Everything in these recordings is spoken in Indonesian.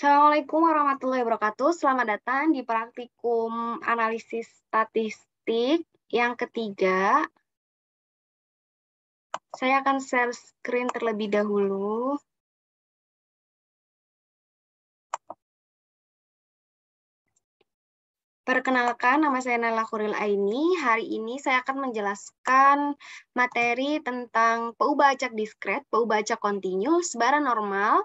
Assalamualaikum warahmatullahi wabarakatuh. Selamat datang di praktikum analisis statistik yang ketiga. Saya akan share screen terlebih dahulu. Perkenalkan, nama saya Nala Kuril Aini. Hari ini saya akan menjelaskan materi tentang PU Bacak Diskret, PU Bacak Kontinu, Sebaran Normal,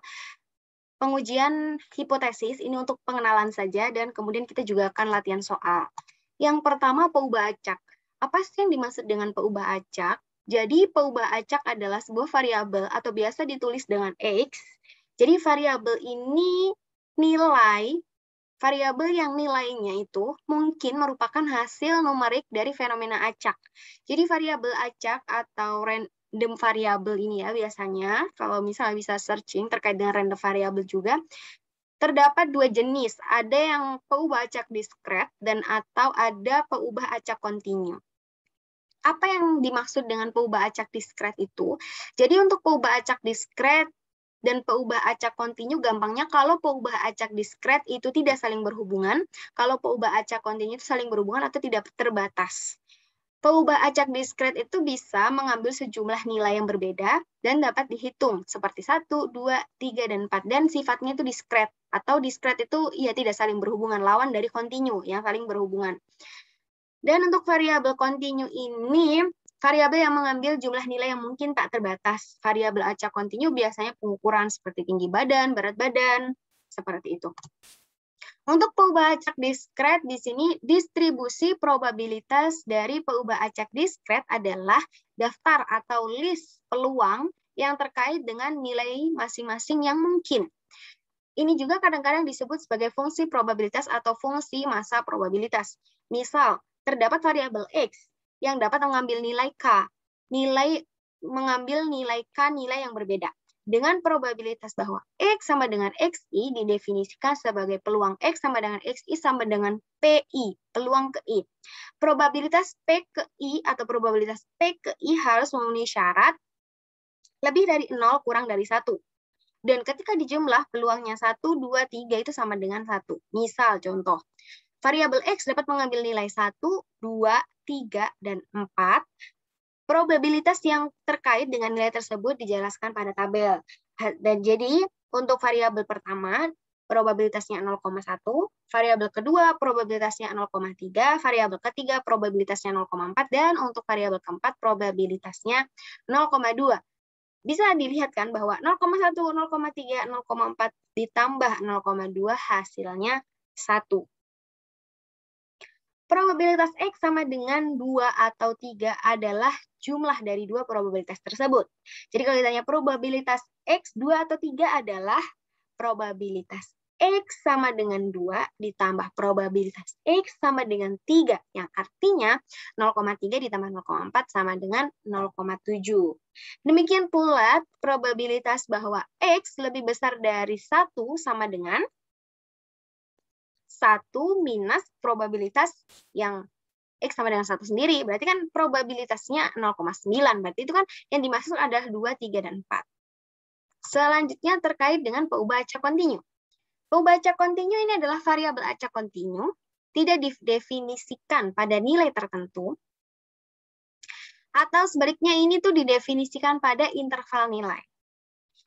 pengujian hipotesis ini untuk pengenalan saja dan kemudian kita juga akan latihan soal. Yang pertama peubah acak. Apa sih yang dimaksud dengan peubah acak? Jadi peubah acak adalah sebuah variabel atau biasa ditulis dengan x. Jadi variabel ini nilai variabel yang nilainya itu mungkin merupakan hasil numerik dari fenomena acak. Jadi variabel acak atau random variable ini ya biasanya kalau misalnya bisa searching terkait dengan random variable juga terdapat dua jenis ada yang peubah acak diskret dan atau ada peubah acak kontinu apa yang dimaksud dengan peubah acak diskret itu jadi untuk peubah acak diskret dan peubah acak kontinu gampangnya kalau peubah acak diskret itu tidak saling berhubungan, kalau peubah acak kontinu itu saling berhubungan atau tidak terbatas. Perubah acak diskret itu bisa mengambil sejumlah nilai yang berbeda dan dapat dihitung seperti 1, 2, 3, dan 4. Dan sifatnya itu diskret atau diskret itu ya tidak saling berhubungan lawan dari kontinu yang saling berhubungan. Dan untuk variabel kontinu ini variabel yang mengambil jumlah nilai yang mungkin tak terbatas. Variabel acak kontinu biasanya pengukuran seperti tinggi badan, berat badan, seperti itu. Untuk peubah acak diskret di sini distribusi probabilitas dari peubah acak diskret adalah daftar atau list peluang yang terkait dengan nilai masing-masing yang mungkin. Ini juga kadang-kadang disebut sebagai fungsi probabilitas atau fungsi masa probabilitas. Misal, terdapat variabel X yang dapat mengambil nilai K, nilai mengambil nilai K nilai yang berbeda dengan probabilitas bahwa X sama dengan XI didefinisikan sebagai peluang X sama dengan XI sama dengan PI, peluang ke I. Probabilitas P ke I atau probabilitas P ke I harus memenuhi syarat lebih dari 0 kurang dari 1. Dan ketika dijumlah peluangnya 1, 2, 3 itu sama dengan 1. Misal contoh, variabel X dapat mengambil nilai 1, 2, 3, dan 4. Probabilitas yang terkait dengan nilai tersebut dijelaskan pada tabel. Dan jadi untuk variabel pertama probabilitasnya 0,1, variabel kedua probabilitasnya 0,3, variabel ketiga probabilitasnya 0,4 dan untuk variabel keempat probabilitasnya 0,2. Bisa dilihatkan bahwa 0,1, 0,3, 0,4 ditambah 0,2 hasilnya 1. Probabilitas X sama dengan 2 atau 3 adalah jumlah dari dua probabilitas tersebut. Jadi kalau ditanya probabilitas X 2 atau 3 adalah probabilitas X sama dengan 2 ditambah probabilitas X sama dengan 3. Yang artinya 0,3 ditambah 0,4 sama dengan 0,7. Demikian pula probabilitas bahwa X lebih besar dari 1 sama dengan 1 minus probabilitas yang X sama dengan 1 sendiri, berarti kan probabilitasnya 0,9. Berarti itu kan yang dimaksud adalah 2, 3, dan 4. Selanjutnya terkait dengan peubah acak kontinu. Peubah acak kontinu ini adalah variabel acak kontinu, tidak didefinisikan pada nilai tertentu, atau sebaliknya ini tuh didefinisikan pada interval nilai.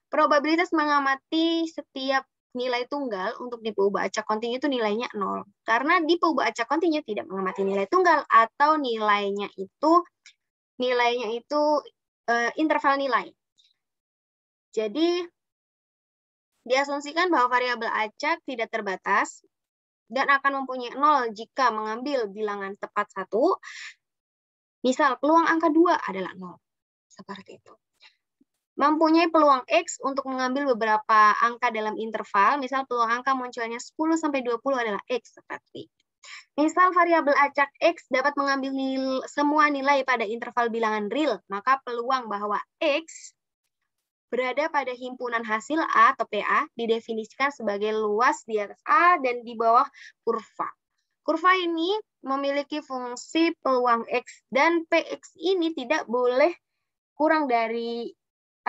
Probabilitas mengamati setiap nilai tunggal untuk di acak kontinu itu nilainya nol. Karena di acak kontinu tidak mengamati nilai tunggal atau nilainya itu nilainya itu uh, interval nilai. Jadi diasumsikan bahwa variabel acak tidak terbatas dan akan mempunyai nol jika mengambil bilangan tepat satu. Misal peluang angka dua adalah nol. Seperti itu mempunyai peluang X untuk mengambil beberapa angka dalam interval, misal peluang angka munculnya 10-20 sampai adalah X seperti. Misal variabel acak X dapat mengambil nil, semua nilai pada interval bilangan real, maka peluang bahwa X berada pada himpunan hasil A atau PA didefinisikan sebagai luas di atas A dan di bawah kurva. Kurva ini memiliki fungsi peluang X dan PX ini tidak boleh kurang dari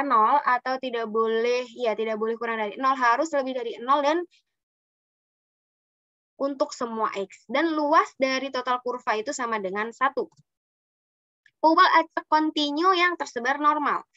nol atau tidak boleh ya tidak boleh kurang dari nol harus lebih dari nol dan untuk semua x dan luas dari total kurva itu sama dengan satu. Oval atau kontinu yang tersebar normal.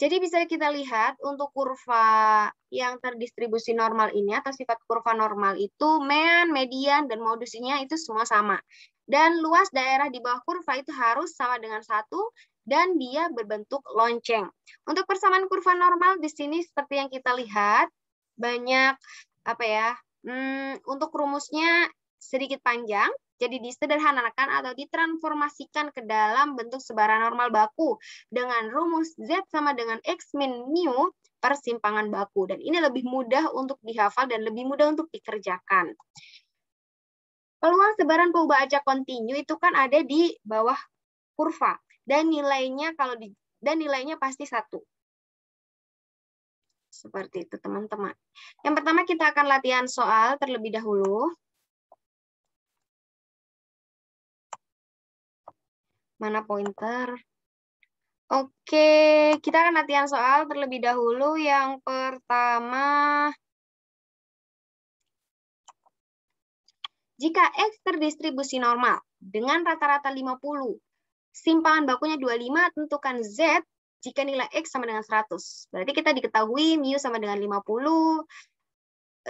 Jadi bisa kita lihat untuk kurva yang terdistribusi normal ini atau sifat kurva normal itu mean, median, dan modusnya itu semua sama. Dan luas daerah di bawah kurva itu harus sama dengan satu dan dia berbentuk lonceng. Untuk persamaan kurva normal di sini seperti yang kita lihat banyak apa ya? Hmm, untuk rumusnya sedikit panjang, jadi disederhanakan atau ditransformasikan ke dalam bentuk sebaran normal baku dengan rumus Z sama dengan X min mu persimpangan baku. Dan ini lebih mudah untuk dihafal dan lebih mudah untuk dikerjakan. Peluang sebaran pengubah acak kontinu itu kan ada di bawah kurva dan nilainya kalau di dan nilainya pasti satu. Seperti itu, teman-teman. Yang pertama kita akan latihan soal terlebih dahulu. Mana pointer? Oke, kita akan latihan soal terlebih dahulu. Yang pertama, jika X terdistribusi normal dengan rata-rata 50, simpangan bakunya 25, tentukan Z jika nilai X sama dengan 100. Berarti kita diketahui mu sama dengan 50,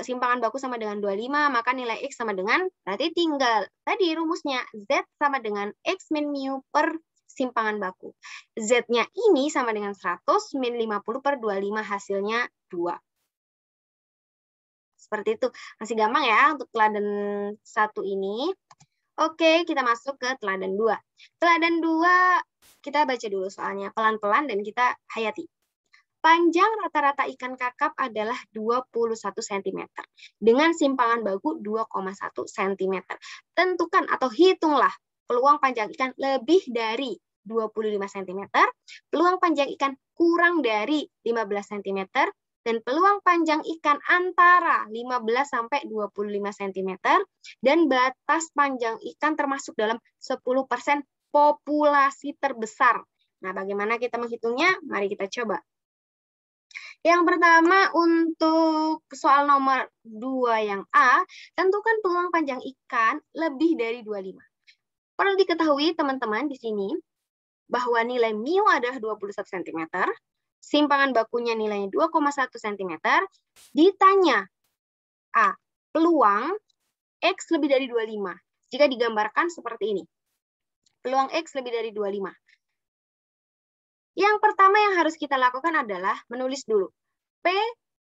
simpangan baku sama dengan 25, maka nilai X sama dengan, berarti tinggal tadi rumusnya Z sama dengan X min mu per simpangan baku. Z-nya ini sama dengan 100 min 50 per 25, hasilnya 2. Seperti itu. Masih gampang ya untuk teladan satu ini. Oke, kita masuk ke teladan dua. Teladan dua, kita baca dulu soalnya pelan-pelan dan kita hayati. Panjang rata-rata ikan kakap adalah 21 cm dengan simpangan bagu 2,1 cm. Tentukan atau hitunglah peluang panjang ikan lebih dari 25 cm, peluang panjang ikan kurang dari 15 cm, dan peluang panjang ikan antara 15 sampai 25 cm dan batas panjang ikan termasuk dalam 10% populasi terbesar. Nah, bagaimana kita menghitungnya? Mari kita coba. Yang pertama untuk soal nomor 2 yang A, tentukan peluang panjang ikan lebih dari 25. Perlu diketahui teman-teman di sini bahwa nilai mu adalah 21 cm, simpangan bakunya nilainya 2,1 cm, ditanya A. Peluang X lebih dari 25. Jika digambarkan seperti ini. Peluang X lebih dari 25. Yang pertama yang harus kita lakukan adalah menulis dulu. P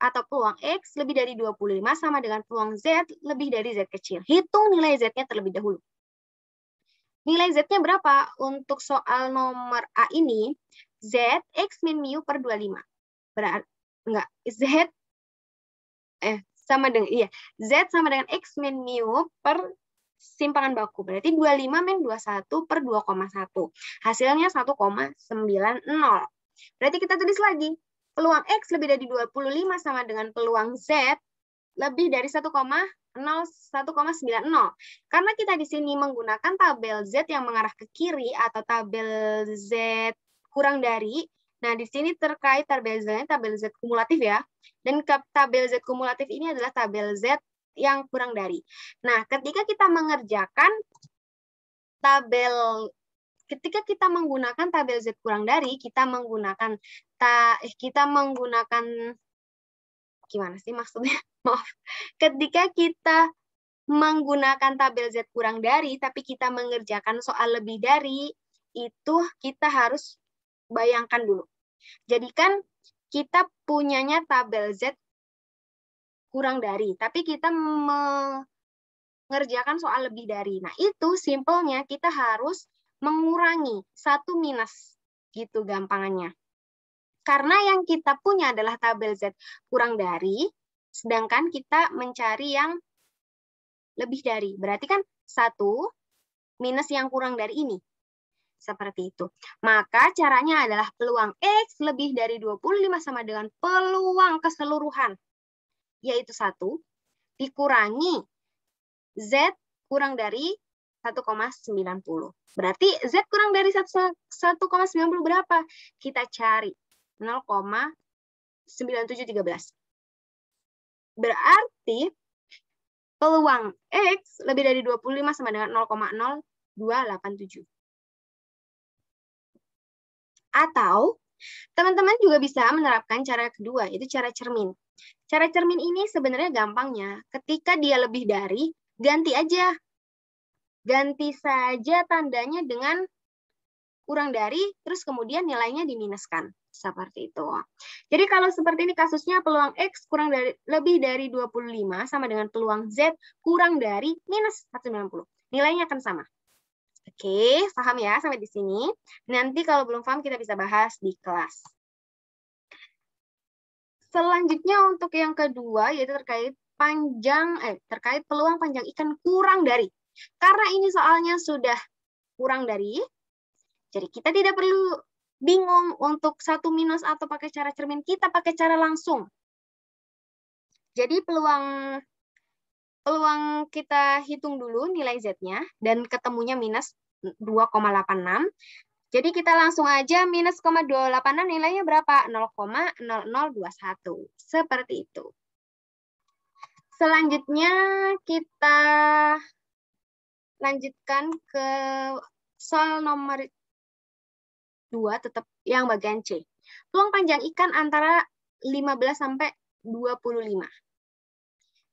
atau peluang X lebih dari 25 sama dengan peluang Z lebih dari Z kecil. Hitung nilai Z-nya terlebih dahulu. Nilai Z-nya berapa? Untuk soal nomor A ini, Z X min mu per 25. Berarti enggak Z eh sama dengan iya Z sama dengan X min mu per simpangan baku. Berarti 25 min 21 per 2,1. Hasilnya 1,90. Berarti kita tulis lagi. Peluang X lebih dari 25 sama dengan peluang Z lebih dari 1,0 1,90. Karena kita di sini menggunakan tabel Z yang mengarah ke kiri atau tabel Z kurang dari. Nah, di sini terkait tabel Z, tabel Z kumulatif ya. Dan tabel Z kumulatif ini adalah tabel Z yang kurang dari. Nah, ketika kita mengerjakan tabel ketika kita menggunakan tabel Z kurang dari, kita menggunakan ta, eh, kita menggunakan gimana sih maksudnya? Maaf. Ketika kita menggunakan tabel Z kurang dari tapi kita mengerjakan soal lebih dari itu kita harus bayangkan dulu. Jadikan kita punyanya tabel Z kurang dari, tapi kita mengerjakan soal lebih dari. Nah, itu simpelnya kita harus mengurangi satu minus gitu gampangannya. Karena yang kita punya adalah tabel Z kurang dari, sedangkan kita mencari yang lebih dari. Berarti kan satu minus yang kurang dari ini. Seperti itu. Maka caranya adalah peluang X lebih dari 25 sama dengan peluang keseluruhan, yaitu satu dikurangi Z kurang dari 1,90. Berarti Z kurang dari 1,90 berapa? Kita cari 0,9713. Berarti peluang X lebih dari 25 sama dengan 0,0287. Atau teman-teman juga bisa menerapkan cara kedua, yaitu cara cermin. Cara cermin ini sebenarnya gampangnya, ketika dia lebih dari, ganti aja. Ganti saja tandanya dengan kurang dari, terus kemudian nilainya diminuskan. Seperti itu. Jadi kalau seperti ini kasusnya peluang X kurang dari lebih dari 25 sama dengan peluang Z kurang dari minus 190. Nilainya akan sama. Oke, okay, paham ya sampai di sini. Nanti kalau belum paham kita bisa bahas di kelas. Selanjutnya untuk yang kedua yaitu terkait panjang eh terkait peluang panjang ikan kurang dari. Karena ini soalnya sudah kurang dari, jadi kita tidak perlu bingung untuk satu minus atau pakai cara cermin, kita pakai cara langsung. Jadi peluang peluang kita hitung dulu nilai Z-nya dan ketemunya minus 2,86. Jadi kita langsung aja minus 0,286 nilainya berapa? 0,0021. Seperti itu. Selanjutnya kita lanjutkan ke soal nomor 2 tetap yang bagian C. Peluang panjang ikan antara 15 sampai 25.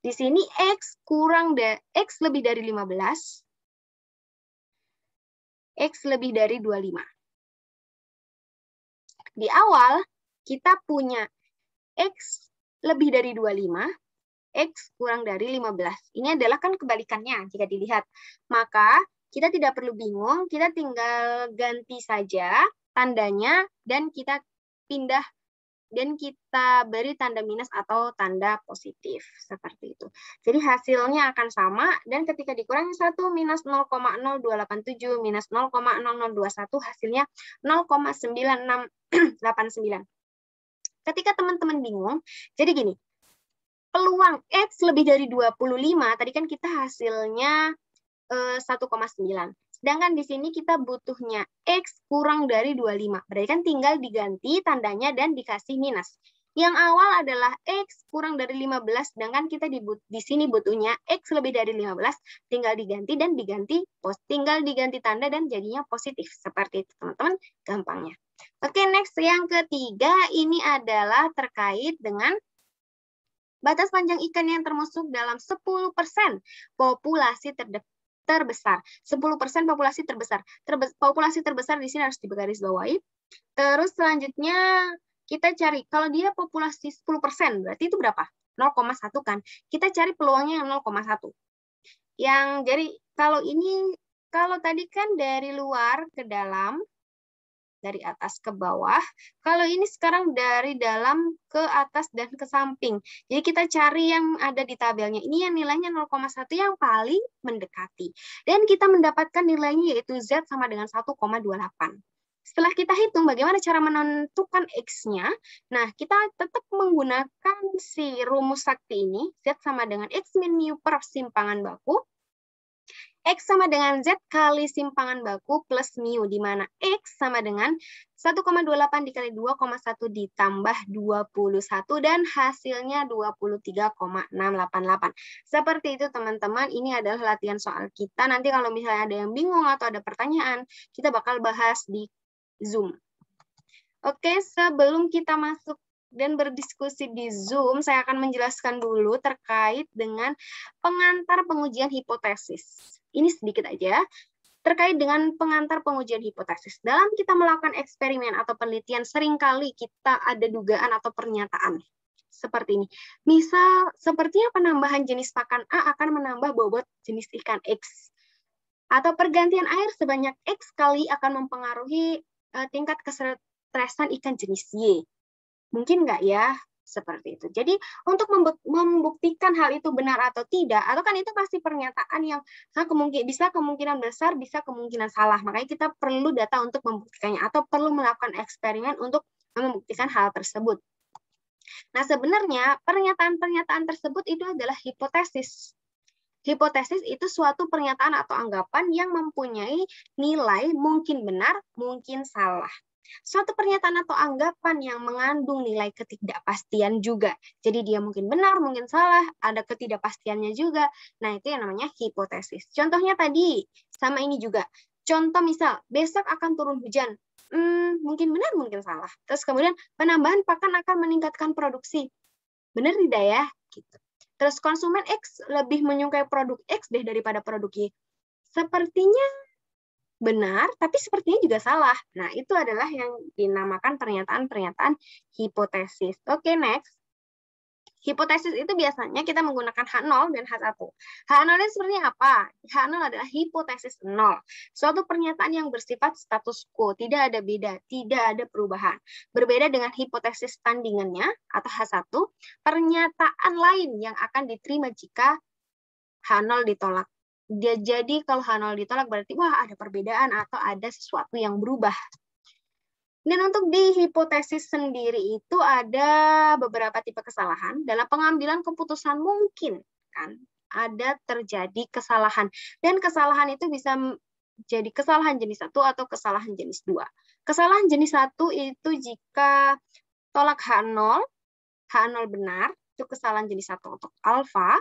Di sini X kurang da X lebih dari 15. X lebih dari 25. Di awal, kita punya X lebih dari 25, X kurang dari 15. Ini adalah kan kebalikannya jika dilihat. Maka kita tidak perlu bingung, kita tinggal ganti saja tandanya dan kita pindah dan kita beri tanda minus atau tanda positif seperti itu. Jadi hasilnya akan sama dan ketika dikurangi 1 minus 0,0287 minus 0,0021 hasilnya 0,9689. Ketika teman-teman bingung, jadi gini, peluang X lebih dari 25, tadi kan kita hasilnya 1,9. Eh, Sedangkan di sini kita butuhnya X kurang dari 25. Berarti kan tinggal diganti tandanya dan dikasih minus. Yang awal adalah X kurang dari 15, sedangkan kita di, di sini butuhnya X lebih dari 15, tinggal diganti dan diganti, tinggal diganti tanda dan jadinya positif. Seperti itu, teman-teman, gampangnya. Oke, next. Yang ketiga ini adalah terkait dengan batas panjang ikan yang termasuk dalam 10% populasi terdekat terbesar. 10% populasi terbesar. Terbe populasi terbesar di sini harus digarisbawahi. Terus selanjutnya kita cari kalau dia populasi 10%, berarti itu berapa? 0,1 kan. Kita cari peluangnya yang 0,1. Yang jadi kalau ini kalau tadi kan dari luar ke dalam dari atas ke bawah. Kalau ini sekarang dari dalam ke atas dan ke samping. Jadi kita cari yang ada di tabelnya. Ini yang nilainya 0,1 yang paling mendekati. Dan kita mendapatkan nilainya yaitu Z sama dengan 1,28. Setelah kita hitung bagaimana cara menentukan X-nya, nah kita tetap menggunakan si rumus sakti ini, Z sama dengan X min mu simpangan baku, X sama dengan Z kali simpangan baku plus mu, di mana X sama dengan 1,28 dikali 2,1 ditambah 21 dan hasilnya 23,688. Seperti itu teman-teman, ini adalah latihan soal kita. Nanti kalau misalnya ada yang bingung atau ada pertanyaan, kita bakal bahas di Zoom. Oke, sebelum kita masuk dan berdiskusi di Zoom, saya akan menjelaskan dulu terkait dengan pengantar pengujian hipotesis. Ini sedikit aja terkait dengan pengantar pengujian hipotesis. Dalam kita melakukan eksperimen atau penelitian, seringkali kita ada dugaan atau pernyataan seperti ini. Misal, sepertinya penambahan jenis pakan A akan menambah bobot jenis ikan X. Atau pergantian air sebanyak X kali akan mempengaruhi eh, tingkat keseretresan ikan jenis Y Mungkin nggak ya? Seperti itu. Jadi untuk membuktikan hal itu benar atau tidak, atau kan itu pasti pernyataan yang ah, kemungkinan bisa kemungkinan besar, bisa kemungkinan salah. Makanya kita perlu data untuk membuktikannya atau perlu melakukan eksperimen untuk membuktikan hal tersebut. Nah, sebenarnya pernyataan-pernyataan tersebut itu adalah hipotesis. Hipotesis itu suatu pernyataan atau anggapan yang mempunyai nilai mungkin benar, mungkin salah. Suatu pernyataan atau anggapan yang mengandung nilai ketidakpastian juga. Jadi dia mungkin benar, mungkin salah, ada ketidakpastiannya juga. Nah, itu yang namanya hipotesis. Contohnya tadi, sama ini juga. Contoh misal, besok akan turun hujan. Hmm, mungkin benar, mungkin salah. Terus kemudian penambahan pakan akan meningkatkan produksi. Benar tidak ya? Gitu. Terus konsumen X lebih menyukai produk X deh daripada produk Y. Sepertinya benar, tapi sepertinya juga salah. Nah, itu adalah yang dinamakan pernyataan-pernyataan hipotesis. Oke, okay, next. Hipotesis itu biasanya kita menggunakan H0 dan H1. H0 itu sebenarnya apa? H0 adalah hipotesis 0. Suatu pernyataan yang bersifat status quo, tidak ada beda, tidak ada perubahan. Berbeda dengan hipotesis tandingannya atau H1, pernyataan lain yang akan diterima jika H0 ditolak. Dia jadi kalau H0 ditolak berarti wah ada perbedaan atau ada sesuatu yang berubah. Dan untuk di hipotesis sendiri itu ada beberapa tipe kesalahan dalam pengambilan keputusan mungkin kan ada terjadi kesalahan dan kesalahan itu bisa jadi kesalahan jenis satu atau kesalahan jenis dua. Kesalahan jenis satu itu jika tolak H0, H0 benar, itu kesalahan jenis satu untuk alfa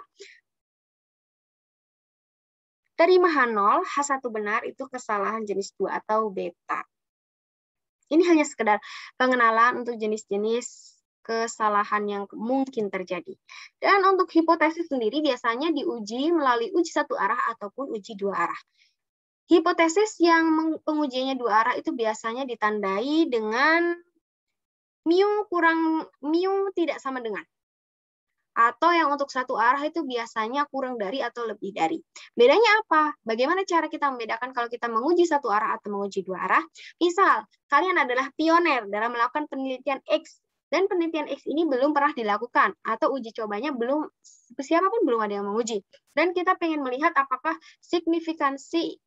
h mahanol, H1 benar, itu kesalahan jenis 2 atau beta. Ini hanya sekedar pengenalan untuk jenis-jenis kesalahan yang mungkin terjadi. Dan untuk hipotesis sendiri biasanya diuji melalui uji satu arah ataupun uji dua arah. Hipotesis yang pengujiannya dua arah itu biasanya ditandai dengan mu kurang mu tidak sama dengan atau yang untuk satu arah itu biasanya kurang dari atau lebih dari. Bedanya apa? Bagaimana cara kita membedakan kalau kita menguji satu arah atau menguji dua arah? Misal, kalian adalah pioner dalam melakukan penelitian X dan penelitian X ini belum pernah dilakukan atau uji cobanya belum siapapun belum ada yang menguji. Dan kita pengen melihat apakah signifikansi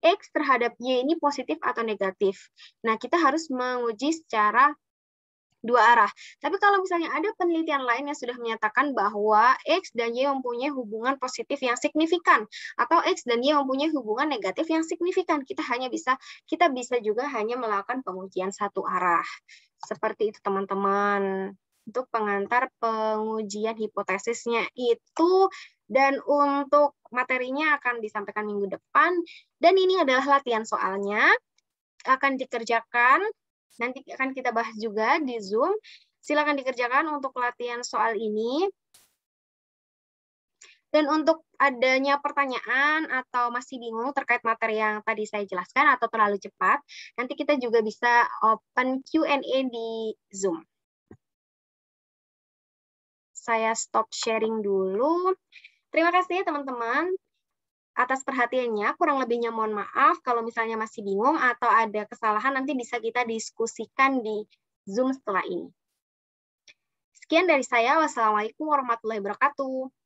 X terhadap Y ini positif atau negatif. Nah, kita harus menguji secara dua arah. Tapi kalau misalnya ada penelitian lain yang sudah menyatakan bahwa X dan Y mempunyai hubungan positif yang signifikan atau X dan Y mempunyai hubungan negatif yang signifikan, kita hanya bisa kita bisa juga hanya melakukan pengujian satu arah. Seperti itu teman-teman. Untuk pengantar pengujian hipotesisnya itu dan untuk materinya akan disampaikan minggu depan dan ini adalah latihan soalnya akan dikerjakan Nanti akan kita bahas juga di Zoom. Silakan dikerjakan untuk latihan soal ini. Dan untuk adanya pertanyaan atau masih bingung terkait materi yang tadi saya jelaskan atau terlalu cepat, nanti kita juga bisa open Q&A di Zoom. Saya stop sharing dulu. Terima kasih ya, teman-teman atas perhatiannya. Kurang lebihnya mohon maaf kalau misalnya masih bingung atau ada kesalahan nanti bisa kita diskusikan di Zoom setelah ini. Sekian dari saya. Wassalamualaikum warahmatullahi wabarakatuh.